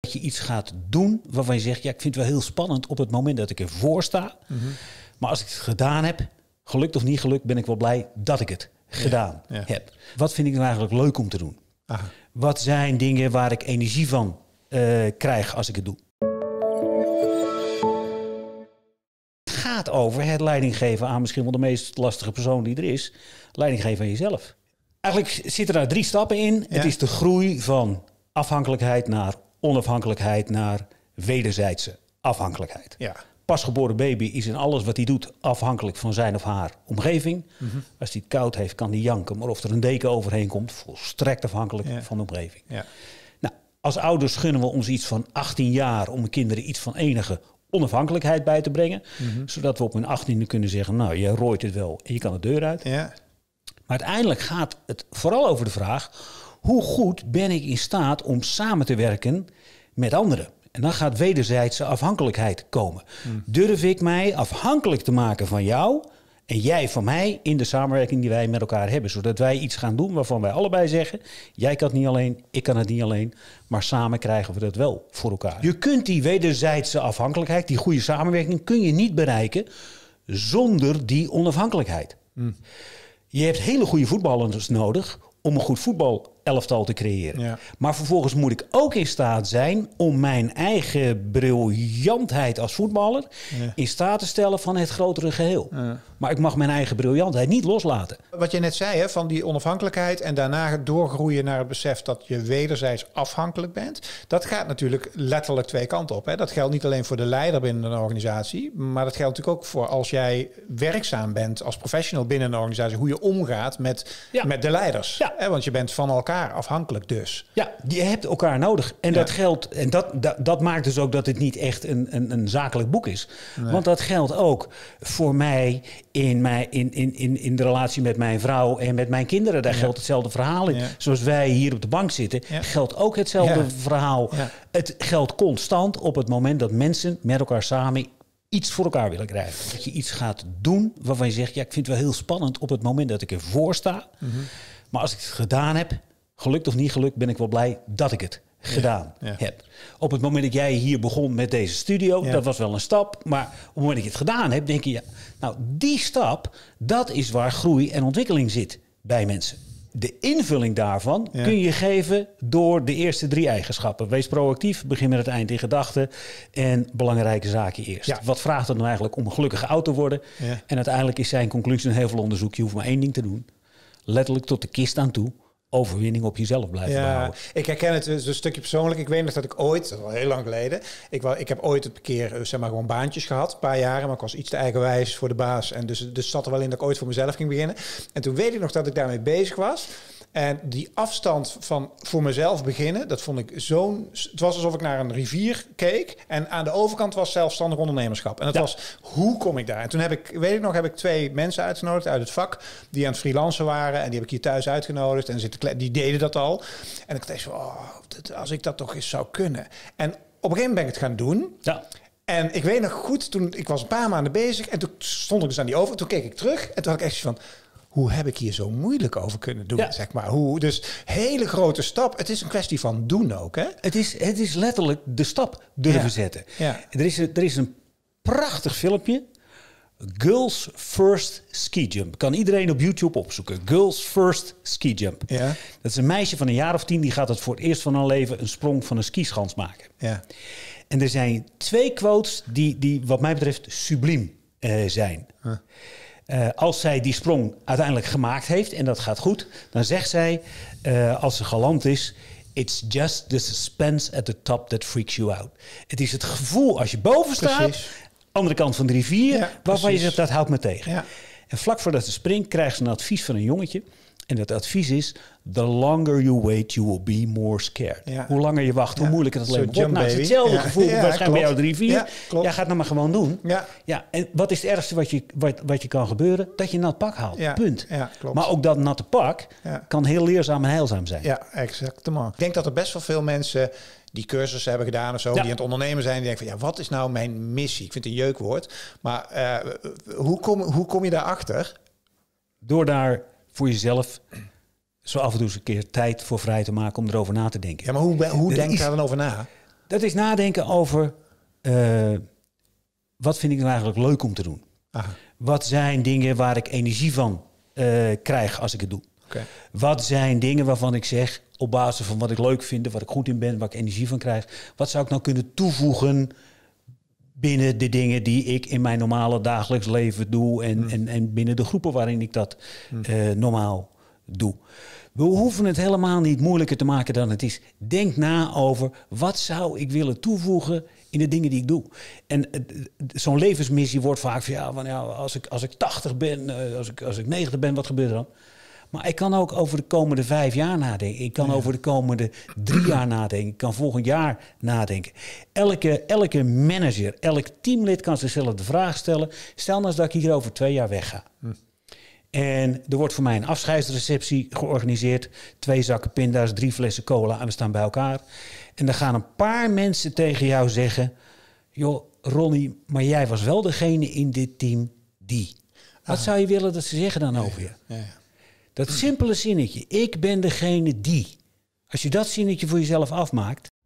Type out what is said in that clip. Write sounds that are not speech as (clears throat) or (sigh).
Dat je iets gaat doen waarvan je zegt, ja, ik vind het wel heel spannend op het moment dat ik ervoor sta. Mhm. Maar als ik het gedaan heb, gelukt of niet gelukt, ben ik wel blij dat ik het gedaan heb. Wat vind ik nou eigenlijk leuk om te doen? Wat zijn dingen waar ik energie van eh, krijg als ik het doe? Het gaat over het leiding geven aan misschien wel de meest lastige persoon die er is. Leiding geven aan jezelf. Eigenlijk zitten daar drie stappen in. Het is de groei van afhankelijkheid naar onafhankelijkheid naar wederzijdse afhankelijkheid. Ja. Pasgeboren baby is in alles wat hij doet afhankelijk van zijn of haar omgeving. Mhm. Als hij het koud heeft, kan hij janken. Maar of er een deken overheen komt, volstrekt afhankelijk van de omgeving. Ja. Nou, als ouders gunnen we ons iets van 18 jaar om kinderen iets van enige onafhankelijkheid bij te brengen. Mhm. Zodat we op hun 18e kunnen zeggen, nou, je rooit het wel en je kan de deur uit. Ja. Maar uiteindelijk gaat het vooral over de vraag hoe goed ben ik in staat om samen te werken met anderen? En dan gaat wederzijdse afhankelijkheid komen. Hmm. Durf ik mij afhankelijk te maken van jou en jij van mij in de samenwerking die wij met elkaar hebben, zodat wij iets gaan doen waarvan wij allebei zeggen: jij kan het niet alleen, ik kan het niet alleen, maar samen krijgen we dat wel voor elkaar. Je kunt die wederzijdse afhankelijkheid, die goede samenwerking, kun je niet bereiken zonder die onafhankelijkheid. Hmm. Je hebt hele goede voetballers nodig om een goed voetbal elftal te creëren. Maar vervolgens moet ik ook in staat zijn om mijn eigen briljantheid als voetballer in staat te stellen van het grotere geheel. Maar ik mag mijn eigen briljantheid niet loslaten. Wat je net zei, hè, van die onafhankelijkheid en daarna doorgroeien naar het besef dat je wederzijds afhankelijk bent. Dat gaat natuurlijk letterlijk twee kanten op. Hè. Dat geldt niet alleen voor de leider binnen een organisatie, maar dat geldt natuurlijk ook voor als jij werkzaam bent als professional binnen een organisatie, hoe je omgaat met, met de leiders. Hè, want je bent van elkaar afhankelijk dus. Ja, je hebt elkaar nodig. En dat geldt, en dat, dat, maakt dus ook dat dit niet echt een, een, een zakelijk boek is. Want dat geldt ook voor mij in, mijn, in, in, in, in de relatie met mijn vrouw en met mijn kinderen. Daar geldt hetzelfde verhaal in. Zoals wij hier op de bank zitten, geldt ook hetzelfde verhaal. Het geldt constant op het moment dat mensen met elkaar samen iets voor elkaar willen krijgen. Dat je iets gaat doen waarvan je zegt: ja, ik vind het wel heel spannend op het moment dat ik ervoor sta. Mhm. Maar als ik het gedaan heb, gelukt of niet gelukt, ben ik wel blij dat ik het gedaan heb. Op het moment dat jij hier begon met deze studio, dat was wel een stap. Maar op het moment dat ik het gedaan heb, denk je, ja, nou die stap, dat is waar groei en ontwikkeling zit bij mensen. De invulling daarvan kun je geven door de eerste drie eigenschappen. Wees proactief, begin met het eind in gedachten en belangrijke zaken eerst. Wat vraagt het nou eigenlijk om een gelukkige oud te worden? En uiteindelijk is zijn conclusie een heel veel onderzoek. Je hoeft maar één ding te doen. Letterlijk tot de kist aan toe overwinning op jezelf blijven ja, behouden. Ik herken het dus een stukje persoonlijk. Ik weet nog dat ik ooit, dat al heel lang geleden, ik, ik heb ooit een keer eh, zeg maar gewoon baantjes gehad, een paar jaren, maar ik was iets te eigenwijs voor de baas. En dus, dus zat er wel in dat ik ooit voor mezelf ging beginnen. En toen weet ik nog dat ik daarmee bezig was. En die afstand van voor mezelf beginnen, dat vond ik zo'n. Het was alsof ik naar een rivier keek. En aan de overkant was zelfstandig ondernemerschap. En dat was hoe kom ik daar? En toen heb ik, weet ik nog, heb ik twee mensen uitgenodigd uit het vak. die aan het freelancen waren. En die heb ik hier thuis uitgenodigd. En zitten, die deden dat al. En ik dacht zo, oh, als ik dat toch eens zou kunnen. En op een gegeven moment ben ik het gaan doen. Ja. En ik weet nog goed, toen ik was een paar maanden bezig. En toen stond ik dus aan die over. Toen keek ik terug. En toen had ik echt van hoe heb ik hier zo moeilijk over kunnen doen? Zeg maar. hoe, dus hele grote stap. Het is een kwestie van doen ook. Hè? Het, is, het is letterlijk de stap durven zetten. Ja. Er, is, er is een prachtig filmpje. Girls First Ski Jump. Kan iedereen op YouTube opzoeken. Girls First Ski Jump. Ja. Dat is een meisje van een jaar of tien. Die gaat het voor het eerst van haar leven een sprong van een skischans maken. Ja. En er zijn twee quotes die, die wat mij betreft subliem eh, zijn. Eh, als zij die sprong uiteindelijk gemaakt heeft en dat gaat goed, dan zegt zij, eh, als ze galant is, It's just the suspense at the top that freaks you out. Het is het gevoel als je boven staat, andere kant van de rivier, waarvan je zegt, dat houdt me tegen. Ja. En vlak voordat ze springt, krijgt ze een advies van een jongetje. En het advies is: the longer you wait, you will be more scared. Hoe langer je wacht, hoe moeilijker het leven wordt. Nou, is hetzelfde ja. gevoel waarschijnlijk bij jou drie, vier. Ja, gaat nou maar gewoon doen. Ja. En wat is het ergste wat je, wat, wat je kan gebeuren? Dat je een nat pak haalt. Punt. Klopt. Maar ook dat natte pak kan heel leerzaam en heilzaam zijn. Ja, exact. Ik denk dat er best wel veel mensen die cursussen hebben gedaan of zo, die aan het ondernemen zijn, die denken van ja, wat is nou mijn missie? Ik vind het een jeukwoord. Maar eh, hoe, kom, hoe kom je daarachter? Door daar voor jezelf zo af en toe eens een keer tijd voor vrij te maken om erover na te denken. Ja, maar hoe, hoe denk je daar dan over na? Dat is nadenken over eh, wat vind ik nou eigenlijk leuk om te doen. Wat zijn dingen waar ik energie van eh, krijg als ik het doe? Wat zijn dingen waarvan ik zeg, op basis van wat ik leuk vind, wat ik goed in ben, waar ik energie van krijg, wat zou ik nou kunnen toevoegen binnen de dingen die ik in mijn normale dagelijks leven doe en, hmm. en, en binnen de groepen waarin ik dat hmm. eh, normaal doe. We hoeven het helemaal niet moeilijker te maken dan het is. Denk na over wat zou ik willen toevoegen in de dingen die ik doe. En zo'n levensmissie wordt vaak van ja, van, ja als, ik, als ik 80 ben, eh, als, ik, als ik 90 ben, wat gebeurt er dan? Maar ik kan ook over de komende vijf jaar nadenken. Ik kan over de komende drie jaar (clears throat) nadenken. Ik kan volgend jaar nadenken. Elke, elke manager, elk teamlid kan zichzelf de vraag stellen. Stel nou eens dat ik hier over twee jaar wegga. Hm. En er wordt voor mij een afscheidsreceptie georganiseerd. Twee zakken pinda's, drie flessen cola en we staan bij elkaar. En dan gaan een paar mensen tegen jou zeggen... joh, Ronnie, maar jij was wel degene in dit team die. Wat ah. zou je willen dat ze zeggen dan over je? ja. Dat simpele zinnetje, ik ben degene die. Als je dat zinnetje voor jezelf afmaakt,